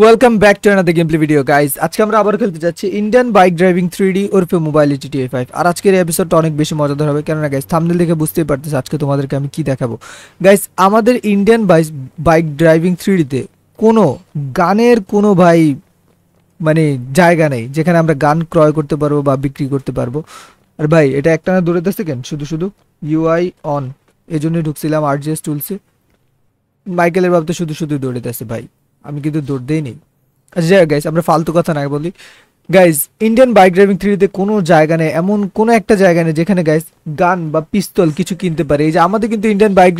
welcome back to another gameplay video guys আজকে আমরা আবার খেলতে যাচ্ছি Indian bike driving three D ওরফে মোবাইল টি ফাইভ আর আজকের এপিসোডটা অনেক বেশি মজাদার হবে কেননা গাইজ থামনেল দেখে বুঝতেই পারতেছে আজকে তোমাদেরকে আমি কী দেখাবো গাইজ আমাদের Indian bike bike driving three ডিতে কোনো গানের কোনো ভাই মানে জায়গা নেই যেখানে আমরা গান ক্রয় করতে পারবো বা বিক্রি করতে পারবো আর ভাই এটা একটা না দূরে দেখতে কেন শুধু শুধু ইউআই অন এই জন্যই ঢুকছিলাম আর জিএস টুলসে মাইকেলের বাবু তো শুধু শুধু দৌড়ে ভাই আমি কিন্তু দৌড় দিইনি আচ্ছা যাই গাইস আমরা ফালতু কথা না বলি গাইজ ইন্ডিয়ান বাইক ড্রাইভিং থ্রিতে কোনো জায়গা নেই এমন কোনো একটা জায়গা নেই যেখানে গাইজ গান বা পিস্তল কিছু কিনতে পারে এই যে আমাদের কিন্তু ইন্ডিয়ান বাইক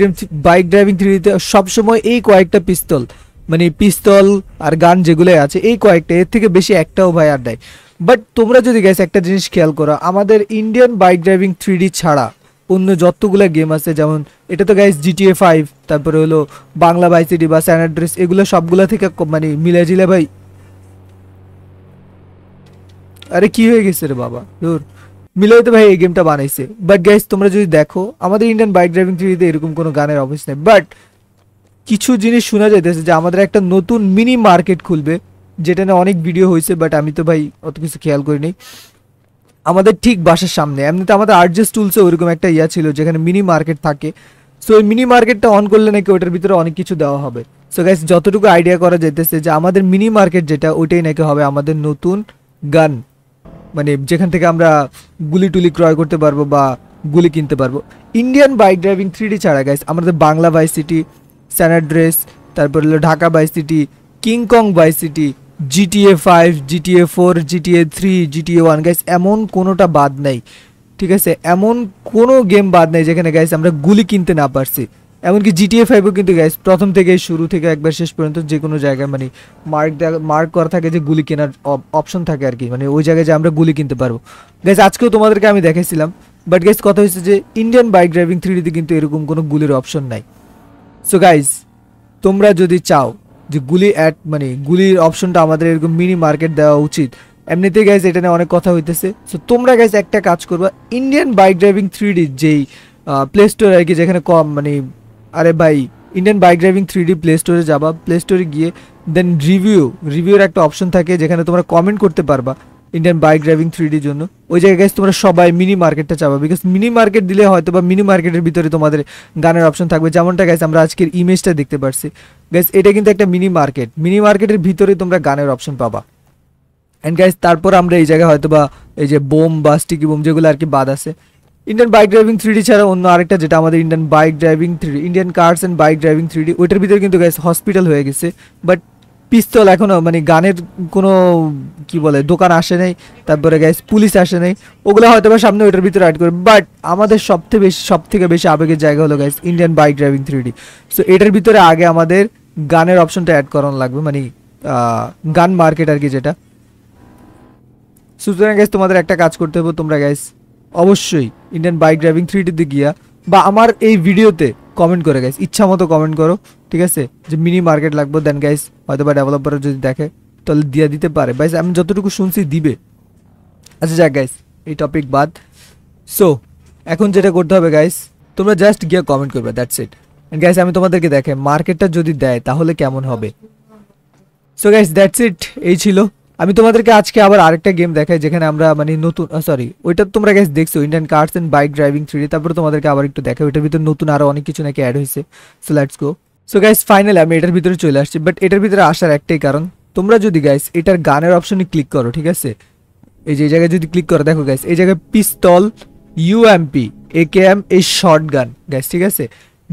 বাইক ড্রাইভিং থ্রিতে সবসময় এই কয়েকটা পিস্তল মানে পিস্তল আর গান যেগুলো আছে এই কয়েকটা এর থেকে বেশি একটাও ভাই আর দেয় বাট তোমরা যদি গাইস একটা জিনিস খেয়াল করো আমাদের ইন্ডিয়ান বাইক ড্রাইভিং থ্রি ছাড়া অন্য যতগুলো গেম আছে যেমন এটা তো গাইজ জিটিএ ফাইভ তারপরে হলো বাংলা বাইসিটি বা স্যান অ্যাড্রেস এগুলো সবগুলো থেকে মানে মিলে জিলে ভাই আরে কি হয়ে গেছে রে বাবা ধর মিলে তো ভাই এই গেমটা বানাইছে বাট গাইজ তোমরা যদি দেখো আমাদের ইন্ডিয়ান বাইক ড্রাইভিং থ্রিতে এরকম কোনো গানের অফিস নেই বাট কিছু জিনিস শোনা যাইতেছে যে আমাদের একটা নতুন মিনি মার্কেট খুলবে যেটা না অনেক ভিডিও হয়েছে বাট আমি তো ভাই অত কিছু খেয়াল করিনি আমাদের ঠিক বাসার সামনে এমনিতে আমাদের আর্জেস টুলসে ওইরকম একটা ইয়া ছিল যেখানে মিনি মার্কেট থাকে সো ওই মিনি মার্কেটটা অন করলে নাকি ওটার ভিতরে অনেক কিছু দেওয়া হবে সো গাইস যতটুকু আইডিয়া করা যেতেছে যে আমাদের মিনি মার্কেট যেটা ওইটাই নাকি হবে আমাদের নতুন গান মানে যেখান থেকে আমরা গুলি টুলি ক্রয় করতে পারবো বা গুলি কিনতে পারবো ইন্ডিয়ান বাইক ড্রাইভিং ডি ছাড়া গাইস আমাদের বাংলা বাই সিটি স্যানাড্রেস তারপর হলো Dhaka vice city King Kong vice city GTA five GTA four GTA three GTA one guys এমন কোনোটা বাদ নেই ঠিক আছে এমন কোনো গেম বাদ নেই যেখানে গাইস আমরা গুলি কিনতে না পারছি এমনকি জিটিএ ফাইভও কিন্তু গাইস প্রথম থেকে শুরু থেকে একবার শেষ পর্যন্ত যে কোনো জায়গায় মানে মার্ক মার্ক করা থাকে যে গুলি কেনার অপশন থাকে আর কি মানে ওই জায়গায় যে আমরা গুলি কিনতে পারবো গাইস আজকেও তোমাদেরকে আমি দেখেছিলাম বাট গাইস কথা হয়েছে যে ইন্ডিয়ান বাইক ড্রাইভিং থ্রিডিতে কিন্তু এরকম কোনো গুলির অপশন নাই সো গাইস তোমরা যদি চাও যে গুলি অ্যাট মানে গুলির অপশনটা আমাদের এরকম মিনি মার্কেট দেওয়া উচিত এমনিতে গাইজ এটা নিয়ে অনেক কথা হইতেছে সো তোমরা গাইজ একটা কাজ করবা Indian bike driving three D যেই প্লে স্টোর আর কি যেখানে কম মানে আরে ভাই Indian bike driving three D play স্টোরে যাবা প্লে স্টোরে গিয়ে দেন রিভিউ রিভিউর একটা অপশন থাকে যেখানে তোমরা কমেন্ট করতে পারবা ইন্ডিয়ান বাইক ড্রাইভিং থ্রিডির জন্য ওই জায়গায় গাইস তোমরা সবাই মিনি মার্কেটটা চাবা বিকজ মিনি মার্কেট দিলে হয়তো বা মিনি মার্কেটের ভিতরে তোমাদের গানের অপশন থাকবে যেমনটা গেছে আমরা আজকের ইমেজটা দেখতে পারছি গাইস এটা কিন্তু একটা মিনি মার্কেট মিনি মার্কেটের ভিতরে তোমরা গানের অপশন পাবা অ্যান্ড গাইস তারপর আমরা এই জায়গায় হয়তো বা এই যে বোম বা স্টিকি বোম যেগুলো আর কি বাদ আছে ইন্ডিয়ান বাইক ড্রাইভিং থ্রিডি ছাড়া অন্য আরেকটা যেটা আমাদের Indian bike driving three D Indian cars and bike driving three D ওইটার ভিতরে কিন্তু গ্যাস হসপিটাল হয়ে গেছে বাট পিস্তল এখনও মানে গানের কোনো কি বলে দোকান আসে নাই তারপরে গাইস পুলিশ আসে নাই ওগুলো হয়তো বা সামনে ওইটার ভিতরে অ্যাড করে বাট আমাদের সবথেকে বেশি সব থেকে বেশি আবেগের জায়গা হলো guys Indian bike driving three so এটার ভিতরে আগে আমাদের গানের অপশনটা অ্যাড করানো লাগবে মানে গান মার্কেট আর কি যেটা সুতরাং গ্যাস তোমাদের একটা কাজ করতে হবে তোমরা গ্যাস অবশ্যই ইন্ডিয়ান বাইক ড্রাইভিং থ্রিটিতে গিয়া বা আমার এই ভিডিওতে কমেন্ট করে গ্যাস ইচ্ছা মতো কমেন্ট করো ঠিক আছে যে মিনি মার্কেট লাগবে দেন গাইস হয়তো বা ডেভেলপার যদি দেখে তাহলে দিয়ে দিতে পারে বাইস আমি যতটুকু শুনছি দিবে আচ্ছা যাক গাইস এই টপিক বাদ সো এখন যেটা করতে হবে গাইস তোমরা জাস্ট গিয়ে কমেন্ট করবে দ্যাটস ইট গাইস আমি তোমাদেরকে দেখে মার্কেটটা যদি দেয় তাহলে কেমন হবে সো গাইস দ্যাটস ইট এই ছিল আমি তোমাদেরকে আজকে আবার আরেকটা গেম দেখাই যেখানে আমরা মানে নতুন সরি ওইটা তোমরা গাইস দেখছো Indian cars and bike driving three D তারপরে তোমাদেরকে আবার একটু দেখাই ওইটার ভিতরে নতুন আরও অনেক কিছু নাকি অ্যাড হয়েছে so let's go so guys finally আমি এটার ভিতরে চলে আসছি বাট এটার ভিতরে আসার একটাই কারণ তোমরা যদি গাইস এটার গানের অপশনে ক্লিক করো ঠিক আছে এই যে এই জায়গায় যদি ক্লিক করো দেখো গাইস এই জায়গায় pistol UMP A K M এই শর্ট গান গাইস ঠিক আছে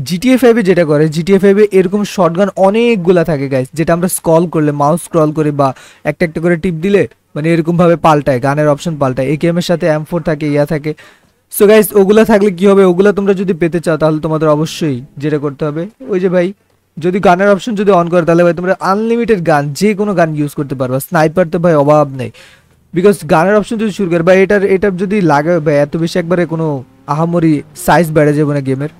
জিটিএ ফাইভে যেটা করে জিটিএ ফাইভে এরকম শর্ট গান অনেকগুলা থাকে গাইস যেটা আমরা স্ক্রল করলে মাউস স্ক্রল করে বা একটা একটা করে টিপ দিলে মানে এরকমভাবে পাল্টায় গানের অপশন পাল্টায় এ কে এমের সাথে এম ফোর থাকে ইয়া থাকে সো গাইজ ওগুলো থাকলে কি হবে ওগুলো তোমরা যদি পেতে চাও তাহলে তোমাদের অবশ্যই যেটা করতে হবে ওই যে ভাই যদি গানের অপশন যদি অন করে তাহলে ভাই তোমরা আনলিমিটেড গান যে কোনো গান ইউজ করতে পারবা স্নাইপার তো ভাই অভাব নেই বিকজ গানের অপশন যদি শুরু করে ভাই এটার এটা যদি লাগে ভাই এত বেশি একবারে কোনো আহামরি সাইজ বেড়ে যাবে না গেমের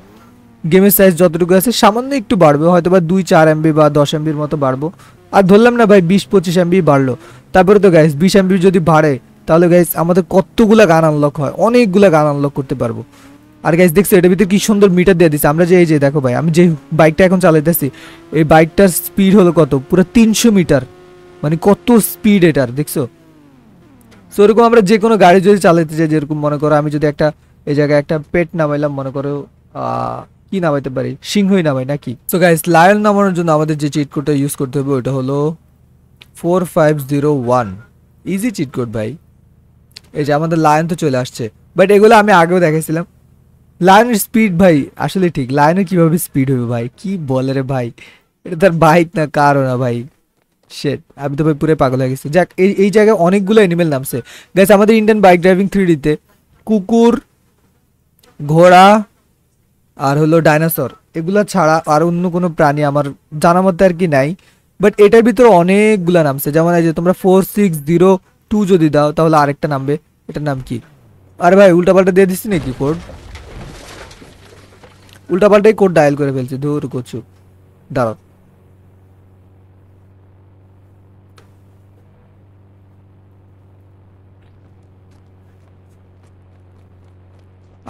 গেমের সাইজ যতটুকু আছে সামান্য একটু বাড়বে হয়তো বা দুই চার এমবি বা দশ এমবির মতো বাড়বো আর ধরলাম না ভাই বিশ পঁচিশ এমবি বাড়লো তারপরে তো গাইস বিশ এমবি যদি বাড়ে তাহলে গাইজ আমাদের কতগুলো গান আনলক হয় অনেকগুলো গান আনলক করতে পারবো আর গাইজ দেখছো এটার ভিতরে কি সুন্দর মিটার দিয়ে দিচ্ছে আমরা যে এই যে দেখো ভাই আমি যে বাইকটা এখন চালাইতেছি এই বাইকটার স্পিড হলো কত পুরো তিনশো মিটার মানে কত স্পিড এটার দেখছো সো এরকম আমরা যে কোনো গাড়ি যদি চালাতে চাই যেরকম মনে করো আমি যদি একটা এই জায়গায় একটা পেট নামাইলাম মনে করো কি নামাইতে পারি সিংহই নামাই নাকি সো গাইজ লায়ন নামানোর জন্য আমাদের যে চিট কোডটা ইউজ করতে হবে ওটা হলো four five zero one easy cheat code ভাই এই যে আমাদের লায়ন তো চলে আসছে বাট এগুলো আমি আগেও দেখেছিলাম লায়নের স্পিড ভাই আসলে ঠিক লায়নের কিভাবে স্পিড হবে ভাই কি বলে রে ভাই এটা তার বাইক না কারও না ভাই শেট আমি তো ভাই পুরো পাগল হয়ে গেছি যাক এই এই জায়গায় অনেকগুলো অ্যানিমেল নামছে গেছে আমাদের ইন্ডিয়ান বাইক ড্রাইভিং থ্রি ডিতে কুকুর ঘোড়া আর হলো ডাইনোসর এগুলো ছাড়া আর অন্য কোনো প্রাণী আমার জানা মতে আর কি নাই বাট এটার ভিতরে অনেকগুলো নামছে যেমন এই যে তোমরা ফোর সিক্স জিরো টু যদি দাও তাহলে আরেকটা নামবে এটার নাম কি আরে ভাই উল্টাপাল্টা দিয়ে দিচ্ছি নাকি কোড উল্টাপাল্টাই কোড ডায়াল করে ফেলছে ধর কচু দাঁড়ো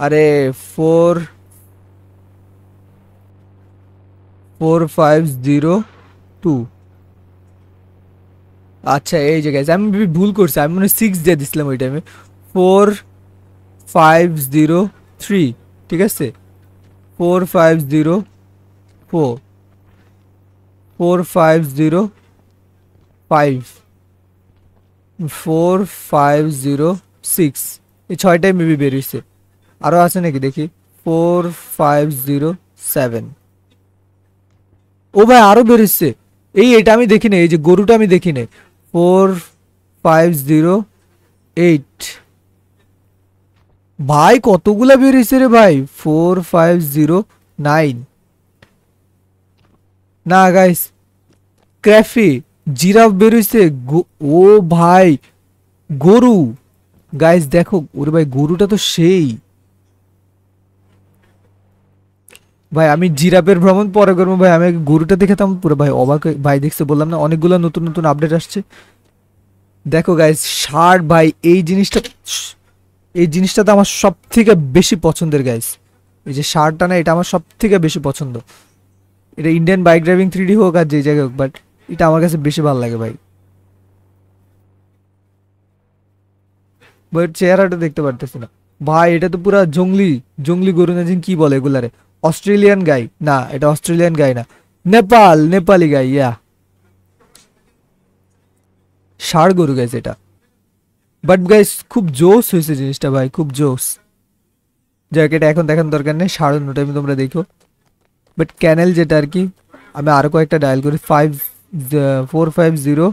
আরে four four five zero two আচ্ছা এই জায়গায় আমি আমি ভুল করছি আমি মনে সিক্স দিয়ে দিছিলাম ওই টাইমে ফোর ফাইভ জিরো থ্রি ঠিক আছে four five zero four four five zero five four five zero six এই ছয়টাই মেবি বেরিয়েছে আরও আছে নাকি দেখি ফোর ফাইভ জিরো সেভেন ও ভাই আরও বেরিয়েছে এই এটা আমি দেখি এই যে গরুটা আমি দেখি ফোর ফাইভ জিরো এইট ভাই কতগুলা বেরিয়েছে রে ভাই ফোর ফাইভ জিরো নাইন না গাইস ক্র্যাফি জিরাফ বেরোইছে ও ভাই গরু গাইস দেখো ওরে ভাই গরুটা তো সেই ভাই আমি জিরাপের ভ্রমণ পরে করবো ভাই আমি গরুটা দেখে তো পুরো ভাই অবাক ভাই দেখছে বললাম না অনেকগুলো নতুন নতুন আপডেট আসছে দেখো গাইজ ষাট ভাই এই জিনিসটা এই জিনিসটা তো আমার সব থেকে বেশি পছন্দের গাইজ এই যে শার্টটা না এটা আমার সব থেকে বেশি পছন্দ এটা ইন্ডিয়ান বাইক ড্রাইভিং থ্রিডি হোক আর যে জায়গায় হোক বাট এটা আমার কাছে বেশি ভালো লাগে ভাই ভাই চেহারাটা দেখতে পারতেছি না ভাই এটা তো পুরা জঙ্গলি জঙ্গলি গরু না কি বলে এগুলারে অস্ট্রেলিয়ান গাই না এটা অস্ট্রেলিয়ান গাই না নেপাল নেপালি গাই ইয়া ষাড় গরু গাইছে এটা বাট গাইস খুব জোস হয়েছে জিনিসটা ভাই খুব জোস জায়গাটা এটা এখন দেখার দরকার নেই সাড়ে অন্য টাইমে তোমরা দেখো বাট ক্যানেল যেটা আর কি আমি আরও কয়েকটা ডায়াল করি five four five zero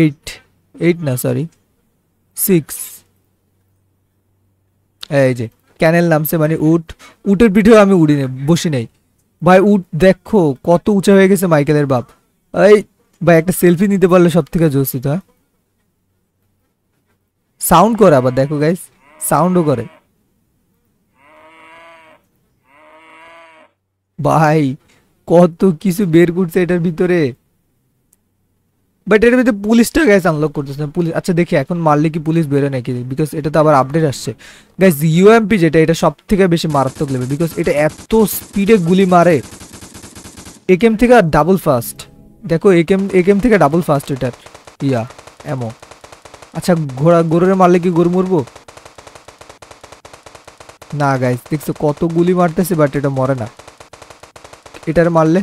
eight eight না সরি সিক্স এই যে ক্যানেল নামছে মানে উট উটের পিঠেও আমি উড়ি নেই বসি নেই ভাই উট দেখো কত উঁচা হয়ে গেছে মাইকেলের বাপ এই ভাই একটা সেলফি নিতে পারলে সব থেকে জোসিত হ্যাঁ সাউন্ড করে আবার দেখো গাইস সাউন্ডও করে ভাই কত কিছু বের করছে এটার ভিতরে বাট এর ভিতরে পুলিশটা গ্যাস আনলক করতেছে না পুলিশ আচ্ছা দেখি এখন মারলে কি পুলিশ বেরোয় নাকি বিকজ এটা তো আবার আপডেট আসছে গ্যাস ইউএমপি যেটা এটা সব থেকে বেশি মারাত্মক লেবে বিকজ এটা এত স্পিডে গুলি মারে একেম থেকে আর ডাবল ফাস্ট দেখো একেম একেম থেকে ডাবল ফাস্ট এটার ইয়া এমো আচ্ছা ঘোড়া গরুরে মারলে কি গরু মরবো না গাইস দেখছো কত গুলি মারতেছে বাট এটা মরে না এটার মারলে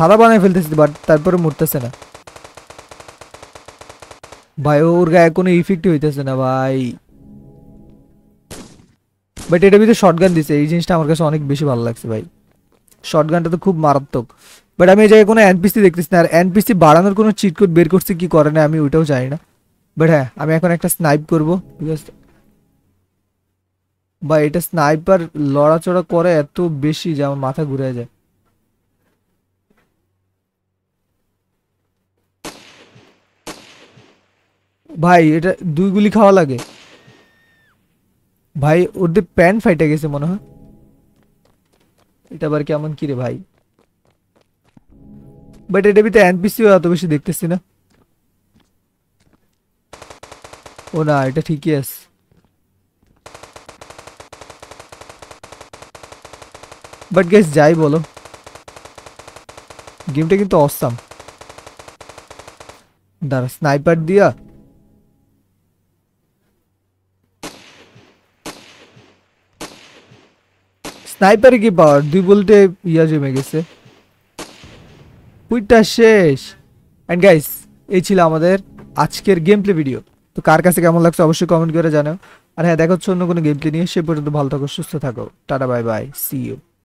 সাদা বানায় ফেলতেছি বাট তারপরে মরতেছে না ভাই ওর গায়ে কোনো ইফেক্ট হইতেছে না ভাই বাট এটা ভিতরে শর্টগান দিছে এই জিনিসটা আমার কাছে অনেক বেশি ভালো লাগছে ভাই শর্টগানটা তো খুব মারাত্মক বাট আমি এই জায়গায় কোনো এনপিসি দেখতেছি না আর এনপিসি বাড়ানোর কোনো চিটকুট বের করছে কি করে না আমি ওইটাও জানি না বাট হ্যাঁ আমি এখন একটা স্নাইপ করবো বিকজ বা এটা স্নাইপার লড়াচড়া করে এত বেশি যে আমার মাথা ঘুরে যায় ভাই এটা দুই গুলি খাওয়া লাগে ভাই ওরদ প্যান ফাটা গেছে মনে হয় এটা বার কি আমন কিরে ভাই বাট এডে বিতে এনপিসি হয় অত বেশি দেখতেছিনা ও না এটা ঠিকই আছে বাট গাইস যাই বলো গেমটা কিন্তু অসাম দার স্নাইপার দিয়া স্নাইপার কি পাওয়ার দুই বলতে ইয়া জমে গেছে কুইটা শেষ অ্যান্ড গাইস এই ছিল আমাদের আজকের গেম প্লে ভিডিও তো কার কাছে কেমন লাগছে অবশ্যই কমেন্ট করে জানাও আর হ্যাঁ দেখাচ্ছ অন্য কোনো গেম প্লে নিয়ে সে পর্যন্ত ভালো থাকো সুস্থ থাকো tata bye bye see you